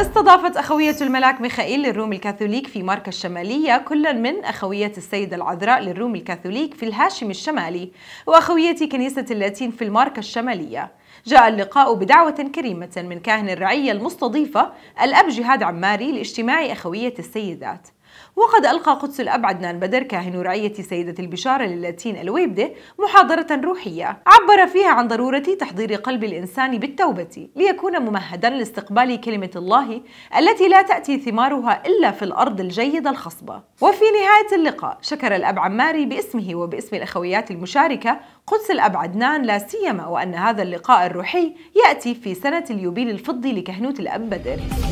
استضافت أخوية الملاك ميخائيل للروم الكاثوليك في ماركا الشمالية كلا من أخوية السيدة العذراء للروم الكاثوليك في الهاشم الشمالي وأخوية كنيسة اللاتين في الماركا الشمالية جاء اللقاء بدعوة كريمة من كاهن الرعية المستضيفة الأب جهاد عماري لاجتماع أخوية السيدات وقد ألقى قدس الأب عدنان بدر كاهن رعية سيدة البشارة للاتين الويبدة محاضرة روحية عبر فيها عن ضرورة تحضير قلب الإنسان بالتوبة ليكون ممهدا لاستقبال كلمة الله التي لا تأتي ثمارها إلا في الأرض الجيدة الخصبة وفي نهاية اللقاء شكر الأب عماري باسمه وباسم الأخويات المشاركة قدس الأب عدنان لا سيما وأن هذا اللقاء الروحي يأتي في سنة اليوبيل الفضي لكهنوت الأب بدر